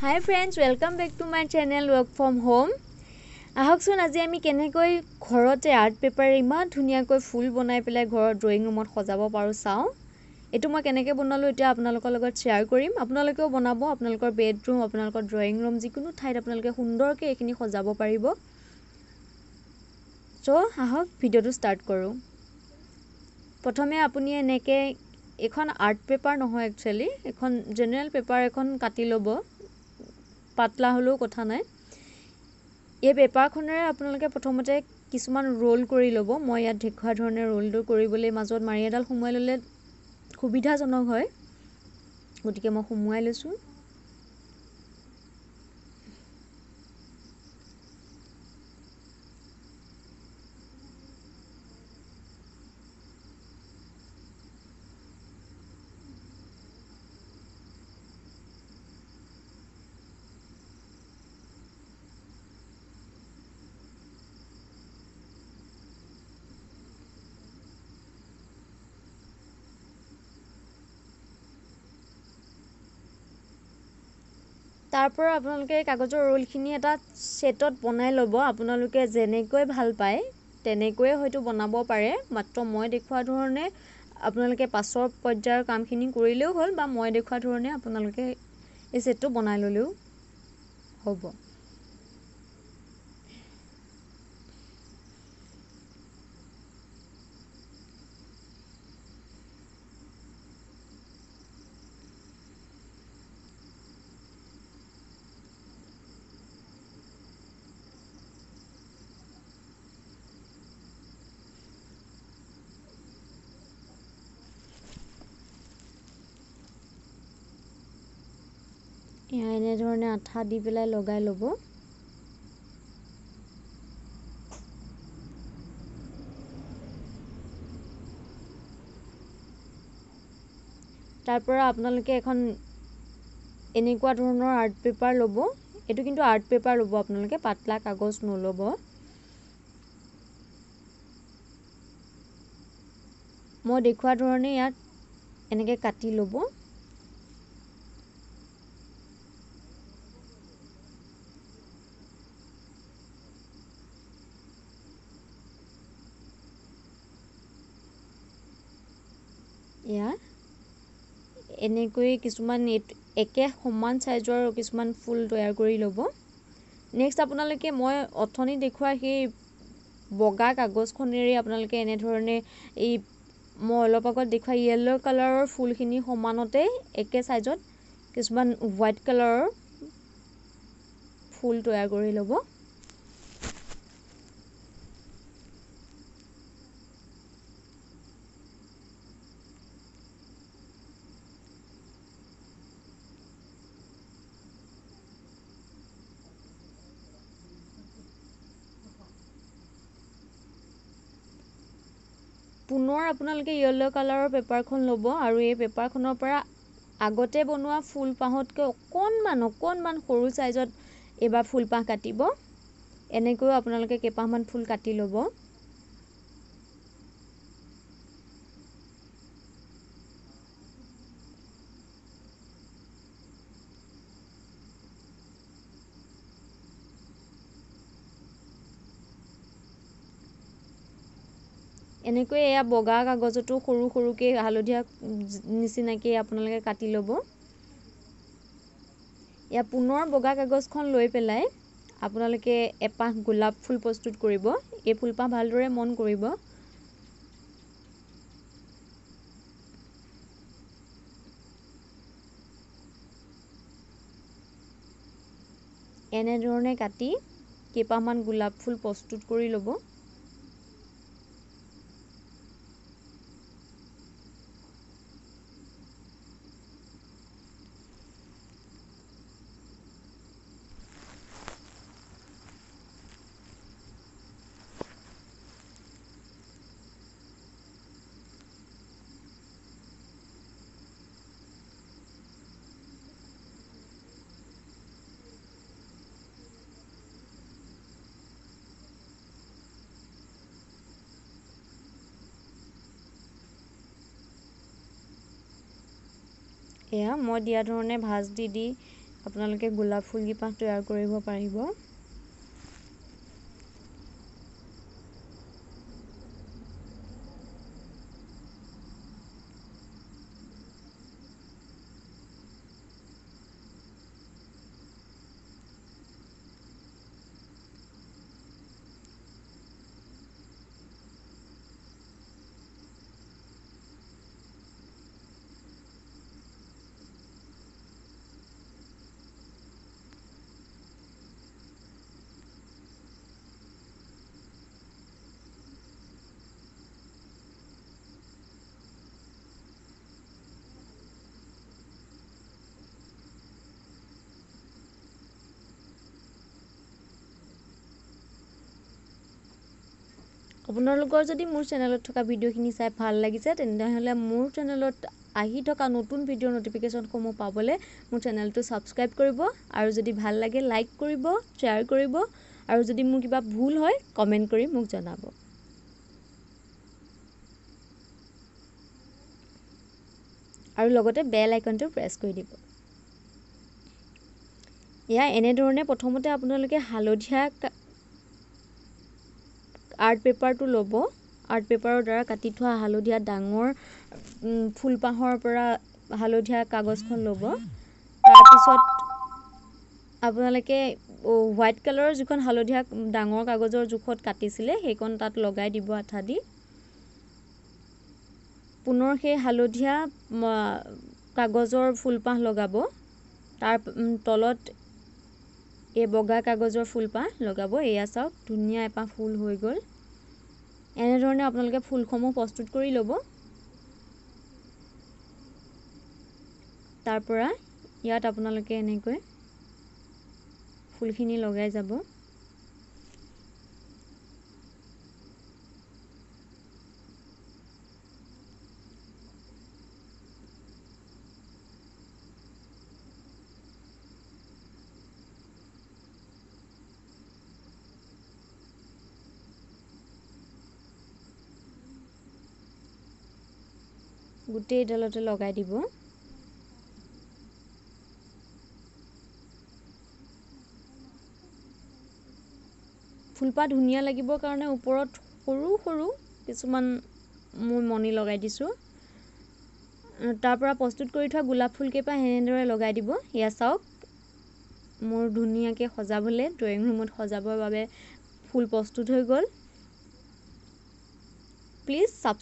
high friends welcome back to my channel work from home আহকচোন আজি আমি কেনেকৈ ঘৰতে আৰ্ট পেপাৰে ইমান ধুনীয়াকৈ ফুল বনাই পেলাই ঘৰৰ ড্ৰয়িং ৰুমত সজাব পাৰোঁ চাওঁ এইটো মই কেনেকৈ বনালোঁ এতিয়া আপোনালোকৰ লগত শ্বেয়াৰ কৰিম আপোনালোকেও বনাব আপোনালোকৰ বেডৰুম আপোনালোকৰ ড্ৰয়িং ৰুম যিকোনো ঠাইত আপোনালোকে সুন্দৰকৈ এইখিনি সজাব পাৰিব চ' আহক ভিডিঅ'টো ষ্টাৰ্ট কৰোঁ প্ৰথমে আপুনি এনেকৈ এখন আৰ্ট পেপাৰ নহয় একচুৱেলি এখন জেনেৰেল পেপাৰ এখন কাটি ল'ব পাতলা হ'লেও কথা নাই এই পেপাৰখনেৰে আপোনালোকে প্ৰথমতে কিছুমান ৰোল কৰি ল'ব মই ইয়াত দেখুৱা ধৰণে ৰোলটো কৰিবলৈ মাজত মাৰি এডাল সোমোৱাই ল'লে সুবিধাজনক হয় গতিকে মই সোমোৱাই লৈছোঁ তাৰপৰা আপোনালোকে কাগজৰ ৰোলখিনি এটা ছেটত বনাই ল'ব আপোনালোকে যেনেকৈ ভাল পায় তেনেকৈয়ে হয়তো বনাব পাৰে মাত্ৰ মই দেখুওৱা ধৰণে আপোনালোকে পাছৰ পৰ্যায়ৰ কামখিনি কৰিলেও হ'ল বা মই দেখুওৱা ধৰণে আপোনালোকে এই ছেটটো বনাই ল'লেও হ'ব এনেধৰণে আঠা দি পেলাই লগাই ল'ব তাৰপৰা আপোনালোকে এখন এনেকুৱা ধৰণৰ আৰ্ট পেপাৰ ল'ব এইটো কিন্তু আৰ্ট পেপাৰ ল'ব আপোনালোকে পাতলা কাগজ নল'ব মই দেখুওৱা ধৰণে ইয়াত এনেকৈ কাটি ল'ব ইয়াৰ এনেকৈ কিছুমান একে সমান চাইজৰ কিছুমান ফুল তৈয়াৰ কৰি ল'ব নেক্সট আপোনালোকে মই অথনি দেখুৱা সেই বগা কাগজখনেৰে আপোনালোকে এনেধৰণে এই মই অলপ আগত দেখুৱা য়েল্ল' কালাৰৰ ফুলখিনি সমানতে একে চাইজত কিছুমান হোৱাইট কালাৰৰ ফুল তৈয়াৰ কৰি ল'ব পুনৰ আপোনালোকে য়েল্ল' কালাৰৰ পেপাৰখন ল'ব আৰু এই পেপাৰখনৰ পৰা আগতে বনোৱা ফুলপাহতকৈ অকণমান অকণমান সৰু চাইজত এইবাৰ ফুলপাহ কাটিব এনেকৈও আপোনালোকে কেইপাহমান ফুল কাটি ল'ব এনেকৈ এয়া বগা কাগজতো সৰু সৰুকৈ হালধীয়া নিচিনাকৈ আপোনালোকে কাটি ল'ব এয়া পুনৰ বগা কাগজখন লৈ পেলাই আপোনালোকে এপাহ গোলাপ ফুল প্ৰস্তুত কৰিব এই ফুলপাহ ভালদৰে মন কৰিব এনেধৰণে কাটি কেইপাহমান গোলাপ ফুল প্ৰস্তুত কৰি ল'ব এয়া মই দিয়া ধৰণে ভাঁজ দি দি আপোনালোকে গোলাপ ফুলকেইপাহ তৈয়াৰ কৰিব পাৰিব আপোনালোকৰ যদি মোৰ চেনেলত থকা ভিডিঅ'খিনি চাই ভাল লাগিছে তেনেহ'লে মোৰ চেনেলত আহি থকা নতুন ভিডিঅ' ন'টিফিকেশ্যনসমূহ পাবলৈ মোৰ চেনেলটো ছাবস্ক্ৰাইব কৰিব আৰু যদি ভাল লাগে লাইক কৰিব শ্বেয়াৰ কৰিব আৰু যদি মোৰ কিবা ভুল হয় কমেণ্ট কৰি মোক জনাব আৰু লগতে বেল আইকনটো প্ৰেছ কৰি দিব এয়া এনেধৰণে প্ৰথমতে আপোনালোকে হালধীয়া আৰ্ট পেপাৰটো ল'ব আৰ্ট পেপাৰৰ দ্বাৰা কাটি থোৱা হালধীয়া ডাঙৰ ফুলপাহৰ পৰা হালধীয়া কাগজখন ল'ব তাৰপিছত আপোনালোকে হোৱাইট কালাৰৰ যিখন হালধীয়া ডাঙৰ কাগজৰ জোখত কাটিছিলে সেইখন তাত লগাই দিব আঠা দি পুনৰ সেই হালধীয়া কাগজৰ ফুলপাহ লগাব তাৰ তলত এই বগা কাগজৰ ফুলপাহ লগাব এয়া চাওক ধুনীয়া এপাহ ফুল হৈ গ'ল এনেধৰণে আপোনালোকে ফুলসমূহ প্ৰস্তুত কৰি ল'ব তাৰপৰা ইয়াত আপোনালোকে এনেকৈ ফুলখিনি লগাই যাব গোটেই ডালতে লগাই দিব ফুলপাহ ধুনীয়া লাগিবৰ কাৰণে ওপৰত সৰু সৰু কিছুমান মই মণি লগাই দিছোঁ তাৰ পৰা প্ৰস্তুত কৰি থোৱা গোলাপ ফুলকেইপাহ এনেদৰে লগাই দিব ইয়াত চাওক মোৰ ধুনীয়াকৈ সজাবলৈ ড্ৰয়িং ৰুমত সজাবৰ বাবে ফুল প্ৰস্তুত হৈ গ'ল প্লিজ চাব